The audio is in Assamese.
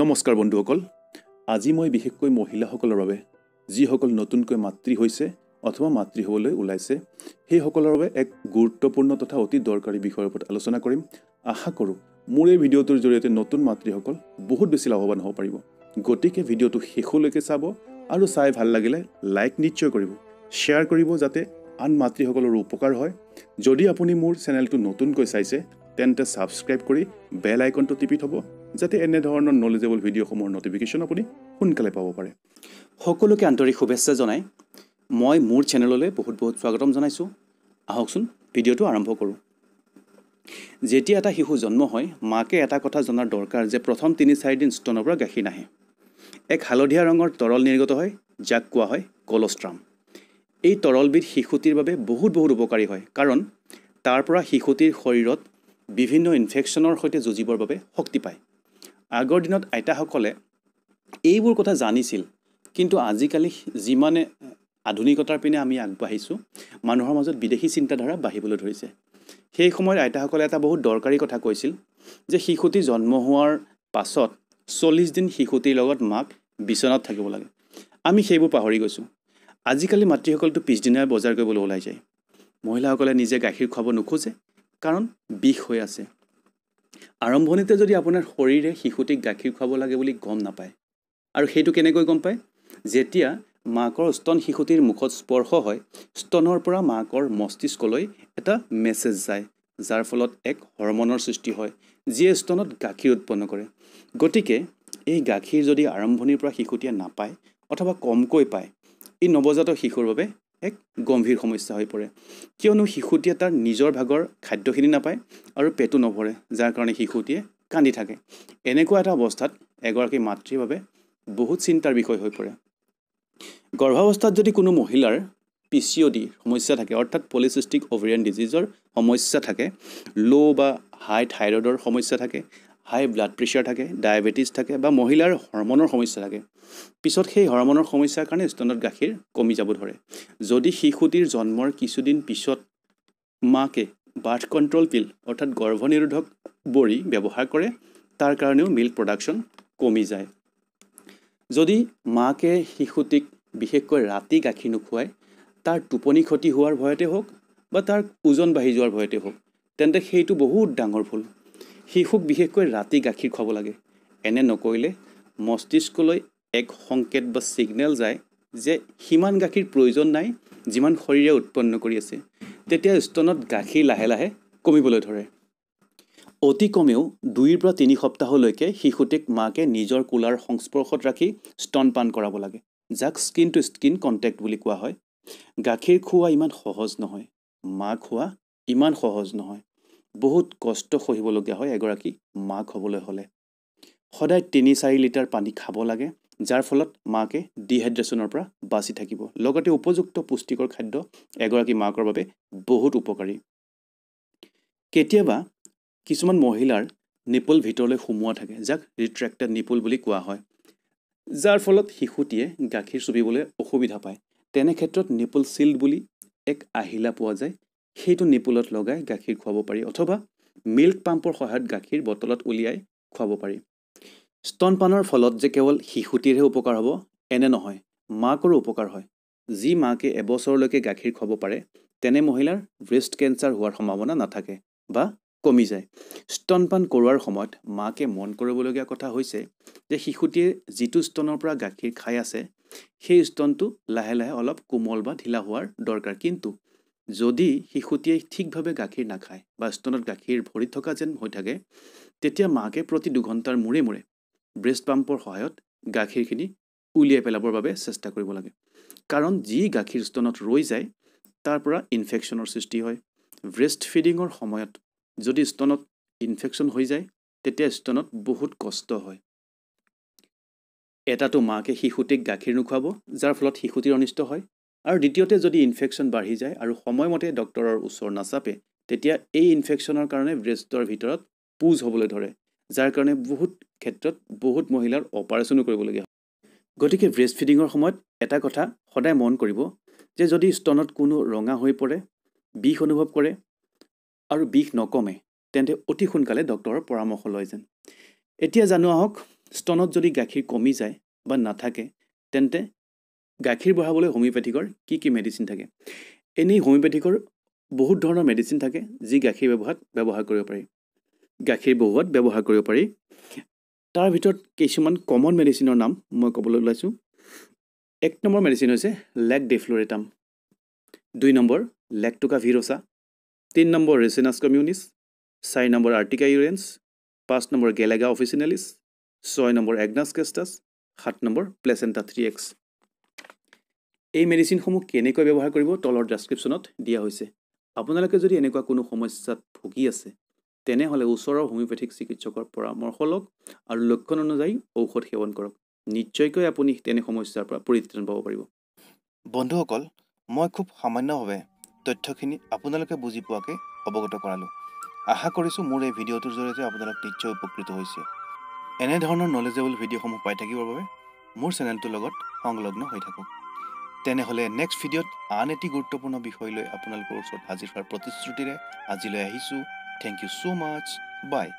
নমস্কাৰ বন্ধুসকল আজি মই বিশেষকৈ মহিলাসকলৰ বাবে যিসকল নতুনকৈ মাতৃ হৈছে অথবা মাতৃ হ'বলৈ ওলাইছে সেইসকলৰ বাবে এক গুৰুত্বপূৰ্ণ তথা অতি দৰকাৰী বিষয়ৰ ওপৰত আলোচনা কৰিম আশা কৰোঁ মোৰ এই ভিডিঅ'টোৰ জৰিয়তে নতুন মাতৃসকল বহুত বেছি লাভৱান হ'ব পাৰিব গতিকে ভিডিঅ'টো শেষলৈকে চাব আৰু চাই ভাল লাগিলে লাইক নিশ্চয় কৰিব শ্বেয়াৰ কৰিব যাতে আন মাতৃসকলৰো উপকাৰ হয় যদি আপুনি মোৰ চেনেলটো নতুনকৈ চাইছে তেন্তে ছাবস্ক্ৰাইব কৰি বেল আইকনটো টিপি থ'ব যাতে এনেধৰণৰ নলেজেবল ভিডিঅ'সমূহৰ ন'টিফিকেশ্যন আপুনি সোনকালে পাব পাৰে সকলোকে আন্তৰিক শুভেচ্ছা জনাই মই মোৰ চেনেললৈ বহুত বহুত স্বাগতম জনাইছোঁ আহকচোন ভিডিঅ'টো আৰম্ভ কৰোঁ যেতিয়া এটা শিশু জন্ম হয় মাকে এটা কথা জনাৰ দৰকাৰ যে প্ৰথম তিনি চাৰিদিন স্তনৰ পৰা গাখীৰ নাহে এক হালধীয়া ৰঙৰ তৰল নিৰ্গত হয় যাক কোৱা হয় কলষ্ট্ৰাম এই তৰলবিধ শিশুটিৰ বাবে বহুত বহুত উপকাৰী হয় কাৰণ তাৰ পৰা শিশুটিৰ শৰীৰত বিভিন্ন ইনফেকশ্যনৰ সৈতে যুঁজিবৰ বাবে শক্তি পায় আগৰ দিনত আইতাসকলে এইবোৰ কথা জানিছিল কিন্তু আজিকালি যিমানে আধুনিকতাৰ পিনে আমি আগবাঢ়িছোঁ মানুহৰ মাজত বিদেশী চিন্তাধাৰা বাঢ়িবলৈ ধৰিছে সেই সময়ত আইতাসকলে এটা বহুত দৰকাৰী কথা কৈছিল যে শিশুটি জন্ম হোৱাৰ পাছত চল্লিছ দিন শিশুটিৰ লগত মাক বিচনাত থাকিব লাগে আমি সেইবোৰ পাহৰি গৈছোঁ আজিকালি মাতৃসকলতো পিছদিনাই বজাৰ কৰিবলৈ ওলাই যায় মহিলাসকলে নিজে গাখীৰ খুৱাব নোখোজে কাৰণ বিষ হৈ আছে আৰম্ভণিতে যদি আপোনাৰ শৰীৰে শিশুটিক গাখীৰ খুৱাব লাগে বুলি গম নাপায় আৰু সেইটো কেনেকৈ গম পায় যেতিয়া মাকৰ স্তন শিশুটিৰ মুখত স্পৰ্শ হয় স্তনৰ পৰা মাকৰ মস্তিষ্কলৈ এটা মেছেজ যায় যাৰ ফলত এক হৰমনৰ সৃষ্টি হয় যিয়ে স্তনত গাখীৰ উৎপন্ন কৰে গতিকে এই গাখীৰ যদি আৰম্ভণিৰ পৰা শিশুটিয়ে নাপায় অথবা কমকৈ পায় ই নৱজাতক শিশুৰ বাবে এক গম্ভীৰ সমস্যা হৈ পৰে কিয়নো শিশুটিয়ে তাৰ নিজৰ ভাগৰ খাদ্যখিনি নাপায় আৰু পেটো নভৰে যাৰ কাৰণে শিশুটিয়ে কান্দি থাকে এনেকুৱা এটা অৱস্থাত এগৰাকী মাতৃৰ বাবে বহুত চিন্তাৰ বিষয় হৈ পৰে গৰ্ভাৱস্থাত যদি কোনো মহিলাৰ পি চি অ' ডি সমস্যা থাকে অৰ্থাৎ পলিচিষ্টিক অভেৰিয়ান ডিজিজৰ সমস্যা থাকে ল' বা হাই থাইৰয়ডৰ সমস্যা থাকে হাই ব্লাড প্ৰেছাৰ থাকে ডায়েবেটিছ থাকে বা মহিলাৰ হৰমনৰ সমস্যা থাকে পিছত সেই হৰমনৰ সমস্যাৰ কাৰণে স্তনত গাখীৰ কমি যাব ধৰে যদি শিশুটিৰ জন্মৰ কিছুদিন পিছত মাকে বাৰ্থ কণ্ট্ৰল পিল অৰ্থাৎ গৰ্ভনিৰোধক বৰি ব্যৱহাৰ কৰে তাৰ কাৰণেও মিল্ক প্ৰডাকশ্যন কমি যায় যদি মাকে শিশুটিক বিশেষকৈ ৰাতি গাখীৰ নোখোৱাই তাৰ টোপনি ক্ষতি হোৱাৰ ভয়তে হওক বা তাৰ ওজন বাঢ়ি যোৱাৰ ভয়তে হওক তেন্তে সেইটো বহুত ডাঙৰ ভুল শিশুক বিশেষকৈ ৰাতি গাখীৰ খুৱাব লাগে এনে নকৰিলে মস্তিষ্কলৈ এক সংকেত বা ছিগনেল যায় যে সিমান গাখীৰ প্ৰয়োজন নাই যিমান শৰীৰে উৎপন্ন কৰি আছে তেতিয়া স্তনত গাখীৰ লাহে লাহে কমিবলৈ ধৰে অতি কমেও দুইৰ পৰা তিনি সপ্তাহলৈকে শিশুটিক মাকে নিজৰ কোলাৰ সংস্পৰ্শত ৰাখি পান কৰাব লাগে যাক স্কিন টু স্কিন কণ্টেক্ট বুলি কোৱা হয় গাখীৰ খোৱা ইমান সহজ নহয় মাক খোৱা ইমান সহজ নহয় বহুত কষ্ট সহিবলগীয়া হয় এগৰাকী মাক হ'বলৈ হ'লে সদায় তিনি চাৰি লিটাৰ পানী খাব লাগে যাৰ ফলত মাকে ডিহাইড্ৰেশ্যনৰ পৰা বাচি থাকিব লগতে উপযুক্ত পুষ্টিকৰ খাদ্য এগৰাকী মাকৰ বাবে বহুত উপকাৰী কেতিয়াবা কিছুমান মহিলাৰ নিপুল ভিতৰলৈ সোমোৱা থাকে যাক ৰিট্ৰেক্টেড নিপুল বুলি কোৱা হয় যাৰ ফলত শিশুটিয়ে গাখীৰ চুবিবলৈ অসুবিধা পায় তেনে ক্ষেত্ৰত নিপুল চিল্ড বুলি এক আহিলা পোৱা যায় সেইটো নিপুলত লগাই গাখীৰ খুৱাব পাৰি অথবা মিল্ক পাম্পৰ সহায়ত গাখীৰ বটলত উলিয়াই খুৱাব পাৰি স্তনপানৰ ফলত যে কেৱল শিশুটিৰহে উপকাৰ হ'ব এনে নহয় মাকৰো উপকাৰ হয় যি মাকে এবছৰলৈকে গাখীৰ খুৱাব পাৰে তেনে মহিলাৰ ব্ৰেষ্ট কেঞ্চাৰ হোৱাৰ সম্ভাৱনা নাথাকে বা কমি যায় স্তনপান কৰোৱাৰ সময়ত মাকে মন কৰিবলগীয়া কথা হৈছে যে শিশুটিয়ে যিটো স্তনৰ পৰা গাখীৰ খাই আছে সেই স্তনটো লাহে লাহে অলপ কোমল বা ঢিলা হোৱাৰ দৰকাৰ কিন্তু যদি শিশুটিয়ে ঠিকভাৱে গাখীৰ নাখায় বা স্তনত গাখীৰ ভৰি থকা যেন হৈ থাকে তেতিয়া মাকে প্ৰতি দুঘণ্টাৰ মূৰে মূৰে ব্ৰেষ্ট পাম্পৰ সহায়ত গাখীৰখিনি উলিয়াই পেলাবৰ বাবে চেষ্টা কৰিব লাগে কাৰণ যি গাখীৰ স্তনত ৰৈ যায় তাৰ পৰা ইনফেকশ্যনৰ সৃষ্টি হয় ব্ৰেষ্ট ফিডিঙৰ সময়ত যদি স্তনত ইনফেকশ্যন হৈ যায় তেতিয়া স্তনত বহুত কষ্ট হয় এটাটো মাকে শিশুটিক গাখীৰ নোখোৱাব যাৰ ফলত শিশুটিৰ অনিষ্ট হয় আৰু দ্বিতীয়তে যদি ইনফেকশ্যন বাঢ়ি যায় আৰু সময়মতে ডক্টৰৰ ওচৰ নাচাপে তেতিয়া এই ইনফেকশ্যনৰ কাৰণে ব্ৰেষ্টৰ ভিতৰত পুজ হ'বলৈ ধৰে যাৰ কাৰণে বহুত ক্ষেত্ৰত বহুত মহিলাৰ অপাৰেশ্যনো কৰিবলগীয়া হয় গতিকে ব্ৰেষ্ট ফিডিঙৰ সময়ত এটা কথা সদায় মন কৰিব যে যদি স্তনত কোনো ৰঙা হৈ পৰে বিষ অনুভৱ কৰে আৰু বিষ নকমে তেন্তে অতি সোনকালে ডক্তৰৰ পৰামৰ্শ লয় যেন এতিয়া জানো আহক স্তনত যদি গাখীৰ কমি যায় বা নাথাকে তেন্তে গাখীৰ বঢ়াবলৈ হোমিওপেথিকৰ কি কি মেডিচিন থাকে এনেই হোমিওপেথিকৰ বহুত ধৰণৰ মেডিচিন থাকে যি গাখীৰ ব্যৱহাৰ ব্যৱহাৰ কৰিব পাৰি গাখীৰ বহুৱাত ব্যৱহাৰ কৰিব পাৰি তাৰ ভিতৰত কিছুমান কমন মেডিচিনৰ নাম মই ক'বলৈ ওলাইছোঁ এক নম্বৰ মেডিচিন হৈছে লেক ডেফ্লোৰেটাম দুই নম্বৰ লেকটোকা ভিৰচা তিনি নম্বৰ ৰেচেনাছ কমিউনিচ চাৰি নম্বৰ আৰ্টিকা ইউৰেঞ্চ পাঁচ নম্বৰ গেলেগা অফিচিনেলিছ ছয় নম্বৰ এগনাছ কেষ্টাছ সাত নম্বৰ প্লেচেণ্টা থ্ৰী এক্স এই মেডিচিনসমূহ কেনেকৈ ব্যৱহাৰ কৰিব তলৰ ডেছক্ৰিপশ্যনত দিয়া হৈছে আপোনালোকে যদি এনেকুৱা কোনো সমস্যাত ভুগি আছে তেনেহ'লে ওচৰৰ হোমিঅ'পেথিক চিকিৎসকৰ পৰামৰ্শ লওক আৰু লক্ষণ অনুযায়ী ঔষধ সেৱন কৰক নিশ্চয়কৈ আপুনি তেনে সমস্যাৰ পৰা পৰিত্ৰাণ পাব পাৰিব বন্ধুসকল মই খুব সামান্যভাৱে তথ্যখিনি আপোনালোকে বুজি পোৱাকৈ অৱগত কৰালোঁ আশা কৰিছোঁ মোৰ এই ভিডিঅ'টোৰ জৰিয়তে আপোনালোক নিশ্চয় উপকৃত হৈছে এনেধৰণৰ নলেজেবল ভিডিঅ'সমূহ পাই থাকিবৰ বাবে মোৰ চেনেলটোৰ লগত সংলগ্ন হৈ থাকক তেনেহ'লে নেক্সট ভিডিঅ'ত আন এটি গুৰুত্বপূৰ্ণ বিষয় লৈ আপোনালোকৰ ওচৰত হাজিৰ হোৱাৰ প্ৰতিশ্ৰুতিৰে আজিলৈ আহিছোঁ thank you so' much by